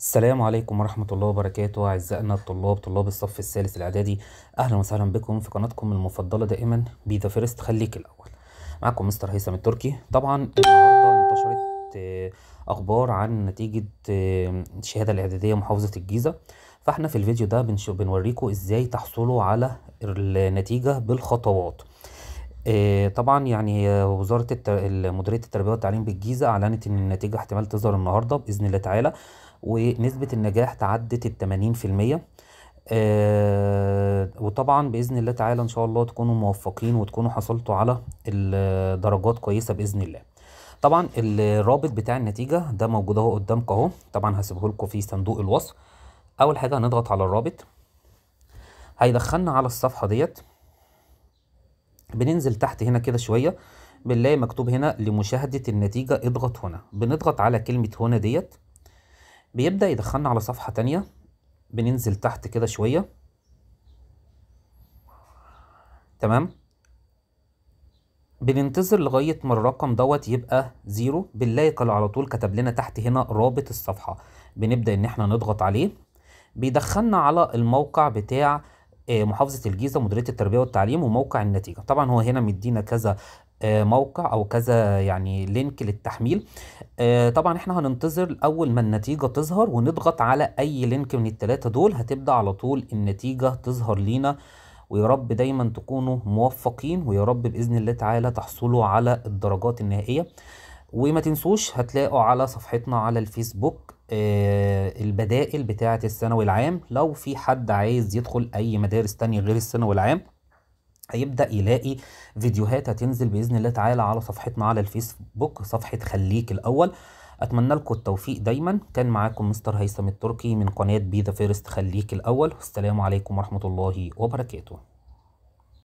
السلام عليكم ورحمة الله وبركاته أعزائنا الطلاب طلاب الصف الثالث الإعدادي أهلا وسهلا بكم في قناتكم المفضلة دائما بي ذا فيرست خليك الأول معكم مستر هيثم التركي طبعا النهاردة انتشرت آه، أخبار عن نتيجة آه، الشهادة الإعدادية محافظة الجيزة فاحنا في الفيديو ده بنوريكم إزاي تحصلوا على النتيجة بالخطوات آه، طبعا يعني وزاره مديريه التربيه والتعليم بالجيزه اعلنت ان النتيجه احتمال تظهر النهارده باذن الله تعالى ونسبه النجاح تعدت ال 80% المية آه، وطبعا باذن الله تعالى ان شاء الله تكونوا موفقين وتكونوا حصلتوا على الدرجات كويسه باذن الله طبعا الرابط بتاع النتيجه ده موجود اهو قدامكم اهو طبعا هسيبه لكم في صندوق الوصف اول حاجه هنضغط على الرابط هيدخلنا على الصفحه ديت بننزل تحت هنا كده شوية بنلاقي مكتوب هنا لمشاهدة النتيجة اضغط هنا بنضغط على كلمة هنا ديت بيبدأ يدخلنا على صفحة تانية بننزل تحت كده شوية تمام بننتظر لغاية ما الرقم دوت يبقى زيرو بنلاقي على طول كتب لنا تحت هنا رابط الصفحة بنبدأ ان احنا نضغط عليه بيدخلنا على الموقع بتاع آه، محافظه الجيزه مديريه التربيه والتعليم وموقع النتيجه طبعا هو هنا مدينا كذا آه، موقع او كذا يعني لينك للتحميل آه، طبعا احنا هننتظر اول ما النتيجه تظهر ونضغط على اي لينك من الثلاثه دول هتبدا على طول النتيجه تظهر لينا ويا رب دايما تكونوا موفقين ويا رب باذن الله تعالى تحصلوا على الدرجات النهائيه وما تنسوش هتلاقوا على صفحتنا على الفيسبوك آه، البدائل بتاعة الثانوي العام لو في حد عايز يدخل أي مدارس تانية غير الثانوي العام هيبدأ يلاقي فيديوهات هتنزل بإذن الله تعالى على صفحتنا على الفيسبوك صفحة خليك الأول أتمنى لكم التوفيق دايما كان معاكم مستر هيثم التركي من قناة بي ذا فيرست خليك الأول والسلام عليكم ورحمة الله وبركاته